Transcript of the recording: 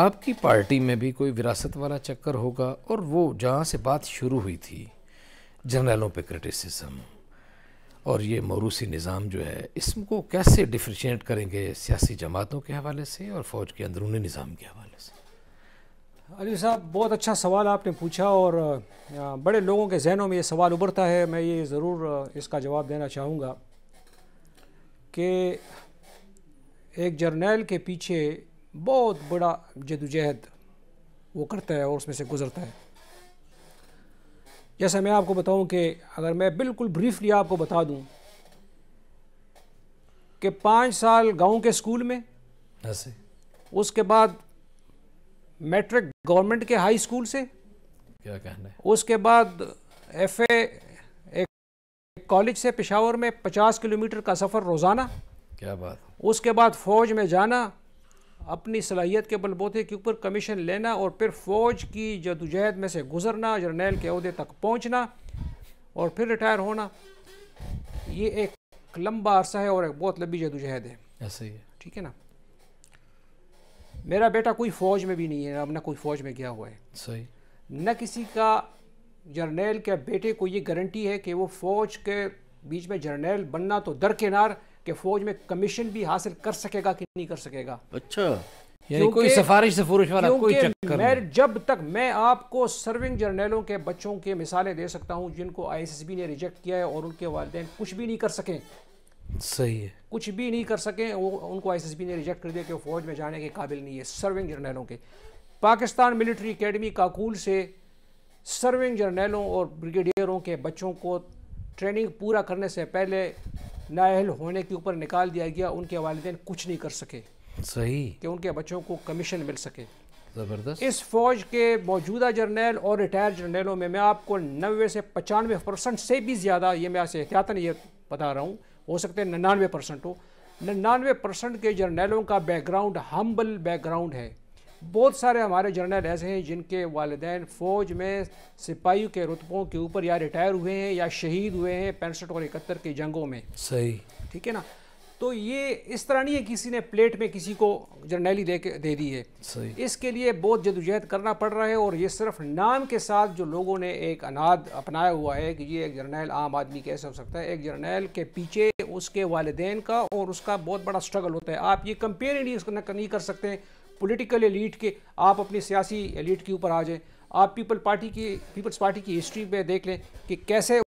आपकी पार्टी में भी कोई विरासत वाला चक्कर होगा और वो जहाँ से बात शुरू हुई थी जनरलों पे क्रिटिसिज्म और ये मौरूसी निज़ाम जो है इसको कैसे डिफ्रेंशिएट करेंगे सियासी जमातों के हवाले से और फ़ौज के अंदरूनी निज़ाम के हवाले से अली साहब बहुत अच्छा सवाल आपने पूछा और बड़े लोगों के जहनों में ये सवाल उभरता है मैं ये ज़रूर इसका जवाब देना चाहूँगा कि एक जर्नैल के पीछे बहुत बड़ा जदोजहद वो करता है और उसमें से गुज़रता है जैसा मैं आपको बताऊं कि अगर मैं बिल्कुल ब्रीफली आपको बता दूं कि पाँच साल गांव के स्कूल में ऐसे हाँ उसके बाद मैट्रिक गवर्नमेंट के हाई स्कूल से क्या कहना है उसके बाद एफ एक कॉलेज से पेशावर में पचास किलोमीटर का सफ़र रोज़ाना क्या बात उसके बाद फ़ौज में जाना अपनी सलाहियत के बलबोते के ऊपर कमीशन लेना और फिर फ़ौज की जदोजहद में से गुजरना जर्नैल के अहदे तक पहुँचना और फिर रिटायर होना ये एक लंबा अरसा है और एक बहुत लंबी जदोजहद है ऐसे ही ठीक है ना मेरा बेटा कोई फ़ौज में भी नहीं है अब ना कोई फ़ौज में गया हुआ है सही न किसी का जर्नैल के बेटे को ये गारंटी है कि वो फ़ौज के बीच में जर्नैल बनना तो दरकिनार कि फौज में कमीशन भी हासिल कर सकेगा कि नहीं कर सकेगा अच्छा यानी कोई सिफारिश सफूरिश वाला कोई चक्कर मैं जब तक मैं आपको सर्विंग जर्नलों के बच्चों के मिसालें दे सकता हूं जिनको आईएसएसबी ने रिजेक्ट किया है और उनके वालदे कुछ भी नहीं कर सके सही है कुछ भी नहीं कर सके वो उनको आईएसएसबी ने रिजेक्ट कर दिया कि फौज में जाने के काबिल नहीं है सर्विंग जर्नलों के पाकिस्तान मिलिट्री अकेडमी काकुल से सर्विंग जर्नलों और ब्रिगेडियरों के बच्चों को ट्रेनिंग पूरा करने से पहले नाअहल होने के ऊपर निकाल दिया गया उनके वालदे कुछ नहीं कर सके सही कि उनके बच्चों को कमीशन मिल सके ज़बरदस्त इस फौज के मौजूदा जर्नल और रिटायर्ड जर्नैलों में मैं आपको नबे से पचानवे परसेंट से भी ज़्यादा ये मैं ऐसे एहतियातन ये बता रहा हूँ हो सकते हैं निन्यानवे परसेंट हो नन्यानवे परसेंट के जर्नैलों का बैकग्राउंड हम्बल बैकग्राउंड है बहुत सारे हमारे जर्नल ऐसे हैं जिनके वालदेन फ़ौज में सिपाही के रुतबों के ऊपर या रिटायर हुए हैं या शहीद हुए हैं पैंसठ और इकहत्तर की जंगों में सही ठीक है ना तो ये इस तरह नहीं है किसी ने प्लेट में किसी को जर्नैली दे के दे दी है सही। इसके लिए बहुत जदोजहद करना पड़ रहा है और ये सिर्फ नाम के साथ जो लोगों ने एक अनाद अपनाया हुआ है कि ये एक जर्नैल आम आदमी कैसे हो सकता है एक जर्नैल के पीछे उसके वालदेन का और उसका बहुत बड़ा स्ट्रगल होता है आप ये कंपेयर ही नहीं कर सकते पॉलिटिकल एलीट के आप अपने सियासी एलीट के ऊपर आ जाएं आप पीपल पार्टी की पीपल्स पार्टी की हिस्ट्री में देख लें कि कैसे